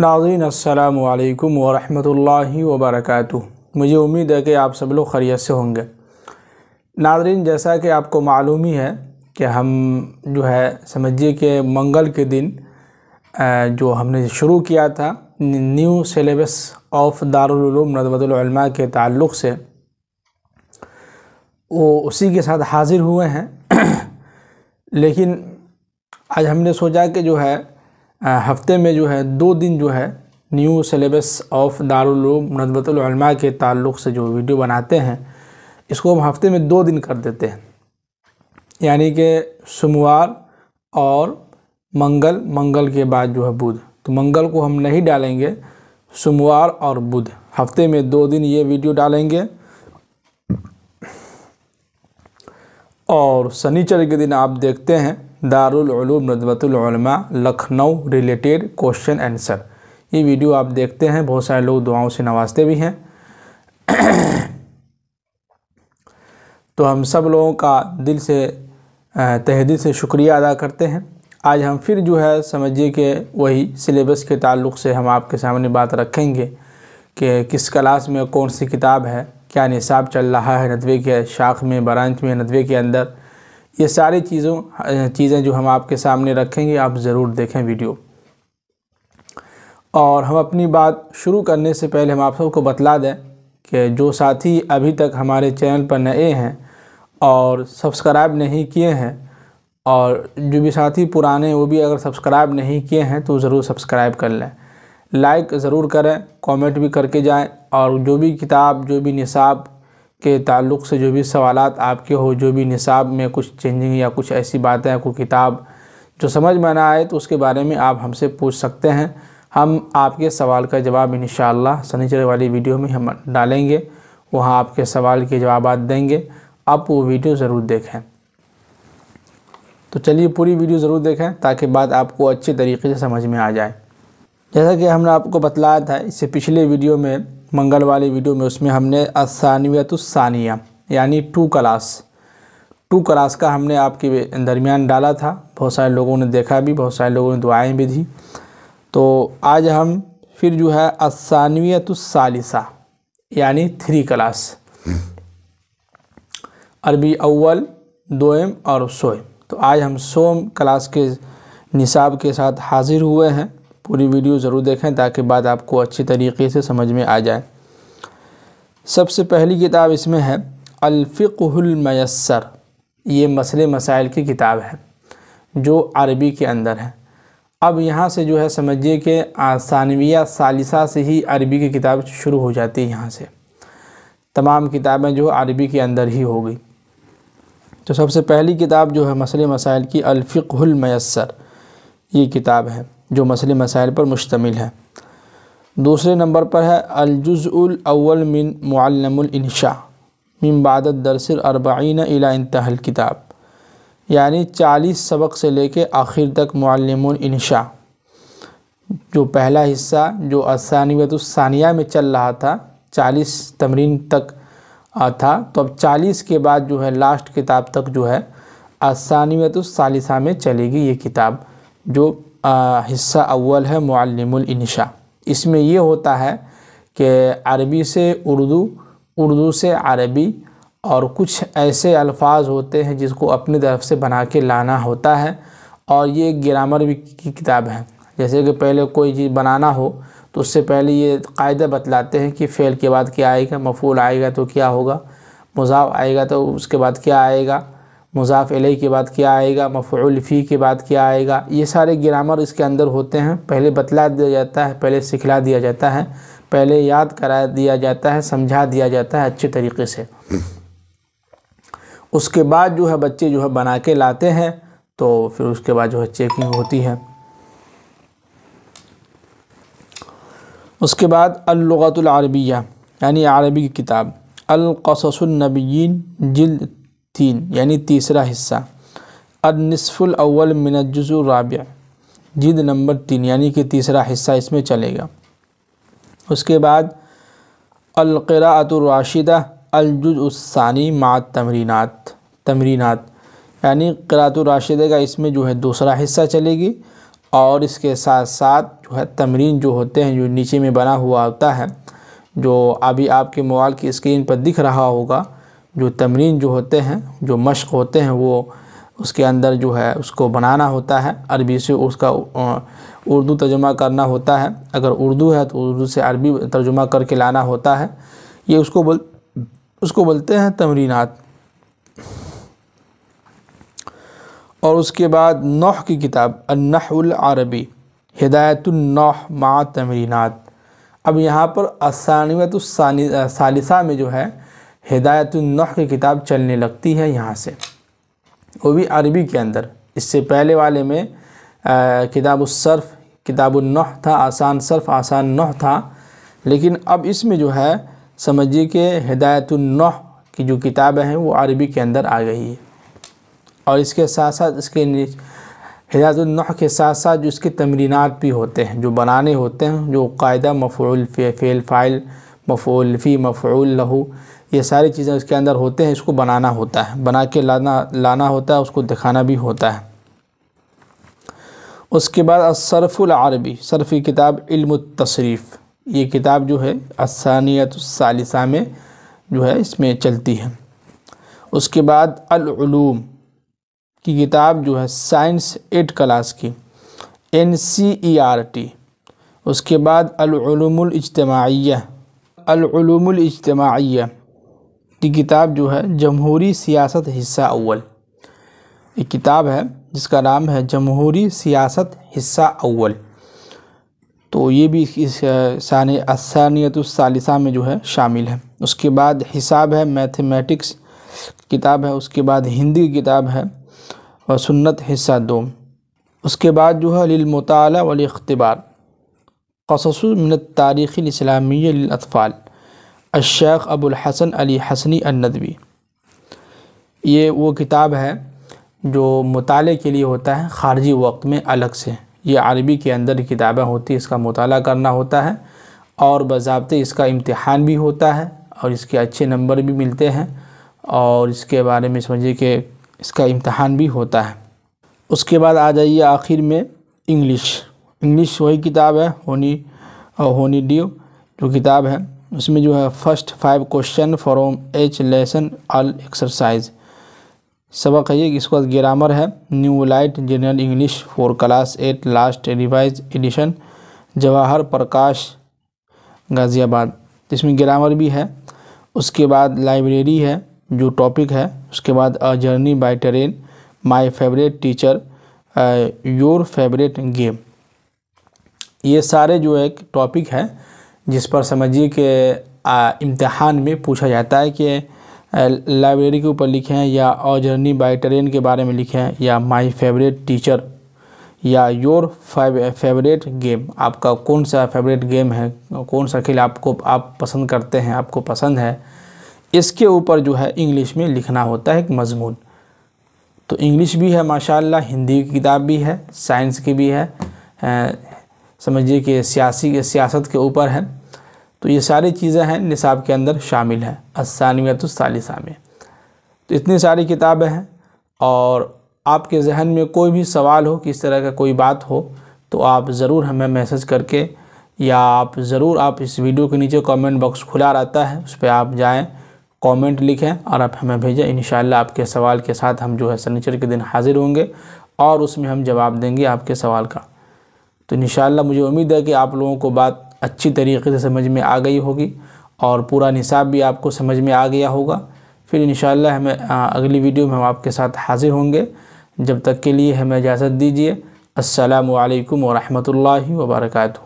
नाजीन अस्सलाम वालेकुम वरहमतुल्लाहि मुझे उम्मीद है कि आप सब लोग खरीत से होंगे नाजरीन जैसा कि आपको मालूम ही है कि हम जो है समझिए कि मंगल के दिन जो हमने शुरू किया था new syllabus of Darul Uloom Nadwatul Ulama के ताल्लुक़ से वो उसी के साथ हाज़िर हुए हैं लेकिन आज हमने सोचा कि जो है हफ्ते में जो है दो दिन जो है new syllabus of Darul Uloom Nadwatul Ulama के ताल्लुक से जो वीडियो बनाते हैं इसको हम हफ्ते में दो दिन कर देते हैं यानी कि सोमवार और मंगल मंगल के बाद जो है बुध तो मंगल को हम नहीं डालेंगे सोमवार और बुध हफ्ते में दो दिन ये वीडियो डालेंगे और शनिचर के दिन आप देखते हैं Darul Uloom Nadwatul Ulama Lucknow related question answer ये वीडियो आप देखते हैं बहुत सारे लोग दुआओं से नवाजते भी हैं तो हम सब लोगों का दिल से तहदी से शुक्रिया अदा करते हैं आज हम फिर जो है समझिए कि वही सिलेबस के ताल्लुक से हम आपके सामने बात रखेंगे कि किस क्लास में कौन सी किताब है क्या निसाब चल रहा है नदवे के शाख में ब्रांच में नदवे के अंदर ये सारी चीज़ों चीज़ें जो हम आपके सामने रखेंगे आप ज़रूर देखें वीडियो और हम अपनी बात शुरू करने से पहले हम आप सबको बतला दें कि जो साथी अभी तक हमारे चैनल पर नए हैं और सब्सक्राइब नहीं किए हैं और जो भी साथी पुराने वो भी अगर सब्सक्राइब नहीं किए हैं तो ज़रूर सब्सक्राइब कर लें लाइक ज़रूर करें कमेंट भी करके जाएं और जो भी किताब जो भी निसाब के ताल्लुक़ से जो भी सवाल आपके हो जो भी निसाब में कुछ चेंजिंग या कुछ ऐसी बातें हैं कोई किताब जो समझ में ना आए तो उसके बारे में आप हमसे पूछ सकते हैं हम आपके सवाल का जवाब इन शनिचर वाली वीडियो में हम डालेंगे वहाँ आपके सवाल के जवाब देंगे आप वो वीडियो ज़रूर देखें तो चलिए पूरी वीडियो ज़रूर देखें ताकि बात आपको अच्छे तरीके से समझ में आ जाए जैसा कि हमने आपको बतलाया था इससे पिछले वीडियो में मंगल वाली वीडियो में उसमें हमने असानवियतानिया यानी टू क्लास टू क्लास का हमने आपके दरमियान डाला था बहुत सारे लोगों ने देखा भी बहुत सारे लोगों ने दुआएँ भी दी तो आज हम फिर जो है असानवियतुसालिसा यानी थ्री क्लास अरबी अव्वल दोम और सोम तो आज हम सोम क्लास के निसाब के साथ हाज़िर हुए हैं पूरी वीडियो ज़रूर देखें ताकि बात आपको अच्छी तरीके से समझ में आ जाए सबसे पहली किताब इसमें है अलफ़िकमयसर ये मसले मसाइल की किताब है जो अरबी के अंदर है अब यहाँ से जो है समझिए कि आसानविया सालिसा से ही अरबी की किताब शुरू हो जाती है यहाँ से तमाम किताबें जो अरबी के अंदर ही हो गई तो सबसे पहली किताब जो है मसले मसाइल की अलफ़िकमयसर ये किताब है जो मसले मसाइल पर मुश्तमिल है दूसरे नंबर पर है अलजुज़ल मिन मुआलमलनशा मिन बादत दरसर अरबाइन इला इंतहल किताब यानी चालीस सबक से लेके आखिर तक मुआलमलनशा जो पहला हिस्सा जो असानियतसानिया में चल रहा था चालीस तमरीन तक था तो अब चालीस के बाद जो है लास्ट किताब तक जो है असानियतसालिसा में चलेगी ये किताब जो हिस्सा अव्वल है मुल्लिमनशा इसमें ये होता है कि अरबी से उर्दू उर्दू से अरबी और कुछ ऐसे अल्फाज होते हैं जिसको अपनी तरफ से बना के लाना होता है और ये ग्रामर की किताब है जैसे कि पहले कोई चीज़ बनाना हो तो उससे पहले ये कायदा बतलाते हैं कि फ़ेल के बाद क्या आएगा मफूल आएगा तो क्या होगा मुजाव आएगा तो उसके बाद क्या आएगा मुजाफ़ अलई के बाद क्या आएगा मफ़ुलफ़ी के बाद क्या आएगा ये सारे ग्रामर इसके अंदर होते हैं पहले बतला दिया जाता है पहले सिखला दिया जाता है पहले याद करा दिया जाता है समझा दिया जाता है अच्छे तरीके से उसके बाद जो है बच्चे जो है बना के लाते हैं तो फिर उसके बाद जो है चेकिंग होती है उसके बाद अलगतुलरबिया यानी अरबी की किताब अलकसनबीन जिल तीन यानी तीसरा हिस्सा अनसफ़ुल अव्वल मिनजुज़ राबिया जिद नंबर तीन यानी कि तीसरा हिस्सा इसमें चलेगा उसके बाद अलक़रातराशिदा अलजुज़ानी मात तमरीनात तमरीनात यानी करातराशिदा का इसमें जो है दूसरा हिस्सा चलेगी और इसके साथ साथ जो है तमरीन जो होते हैं जो नीचे में बना हुआ होता है जो अभी आपके मोबाइल की स्क्रीन पर दिख रहा होगा जो तमरीन जो होते हैं जो मश्क होते हैं वो उसके अंदर जो है उसको बनाना होता है अरबी से उसका उर्दू तर्जुमा करना होता है अगर उर्दू है तो उर्दू से अरबी तर्जुमा करके लाना होता है ये उसको बोल उसको बोलते हैं तमरीनात और उसके बाद नौह की किताब अन्नाहुल अरबी मा तमरीनात अब यहाँ पर असानियत सालिसा में जो है हिदायतुल्नह की किताब चलने लगती है यहाँ से वो भी अरबी के अंदर इससे पहले वाले में किताबुसर्फ़ किताबुल्नह था आसान सर्फ़ आसान नह था लेकिन अब इसमें जो है समझिए कि हिदायतुल्नह की जो किताबें हैं वो अरबी के अंदर आ गई है और इसके साथ साथ इसके हिदायतुल्नह के साथ साथ जो इसके तमरीनात भी होते हैं जो बनाने होते हैं जो कायदा मफूल फ़ेल फ़ाइल मफ़ूल फ़ी मफ़ूल लहू ये सारी चीज़ें उसके अंदर होते हैं इसको बनाना होता है बना के लाना लाना होता है उसको दिखाना भी होता है उसके बाद असरफ़ुलरबी सरफ़ी किताब इल्म तशरीफ़ ये किताब जो है असानियत सालिसा में जो है इसमें चलती है उसके बाद अलूम की किताब जो है साइंस एट क्लास की N C E R T उसके बाद अलूमल अलूमलजतमाय्या की किताब जो है जमहूरी सियासत हिस्सा अव्वल एक किताब है जिसका नाम है जमहूरी सियासत हिस्सा अव्वल तो ये भी इस सान में जो है शामिल है उसके बाद हिसाब है मैथमेटिक्स किताब है उसके बाद हिंदी किताब है और सुन्नत हिस्सा दो उसके बाद जो है लिलमताल वाल कसस तारीख़लामीतफ़ाल अशेख हसन अली हसनी नदवी ये वो किताब है जो मताले के लिए होता है ख़ारजी वक्त में अलग से ये अरबी के अंदर किताबें होती इसका मताल करना होता है और बजाबते इसका इम्तहान भी होता है और इसके अच्छे नंबर भी मिलते हैं और इसके बारे में समझिए कि इसका इम्तहान भी होता है उसके बाद आ जाइए आखिर में इंग्लिश इंग्लिश वही किताब है होनी होनी डी जो किताब है उसमें जो है first five question from each lesson all exercise सबक है ये इसके बाद ग्रामर है new light general English for class eight last revise edition Jawahar Prakash Ghaziabad इसमें ग्रामर भी है उसके बाद लाइब्रेरी है जो टॉपिक है उसके बाद a journey by train my favourite teacher your favourite game ये सारे जो एक टॉपिक है जिस पर समझिए कि इम्तहान में पूछा जाता है कि लाइब्रेरी के ऊपर लिखें या और जर्नी बाई ट्रेन के बारे में लिखें या माय फेवरेट टीचर या योर फेवरेट गेम आपका कौन सा फेवरेट गेम है कौन सा खेल आपको आप पसंद करते हैं आपको पसंद है इसके ऊपर जो है इंग्लिश में लिखना होता है एक मजमून तो इंग्लिश भी है माशाल्लाह हिंदी की किताब भी है साइंस की भी है समझिए कि सियासी सियासत के ऊपर है तो ये सारी चीज़ें हैं निसाब के अंदर शामिल हैं असानियतुलसालिसा में तो इतनी सारी किताबें हैं और आपके जहन में कोई भी सवाल हो किस तरह का कोई बात हो तो आप ज़रूर हमें मैसेज करके या आप ज़रूर आप इस वीडियो के नीचे कमेंट बॉक्स खुला रहता है उस पर आप जाएं कमेंट लिखें और आप हमें भेजें इन आपके सवाल के साथ हम जो है सनीचर के दिन हाज़िर होंगे और उसमें हम जवाब देंगे आपके सवाल का तो इन मुझे उम्मीद है कि आप लोगों को बात अच्छी तरीके से समझ में आ गई होगी और पूरा निसाब भी आपको समझ में आ गया होगा फिर इन हमें अगली वीडियो में हम आपके साथ हाज़िर होंगे जब तक के लिए हमें इजाज़त दीजिए असलकम वरहमल वर्का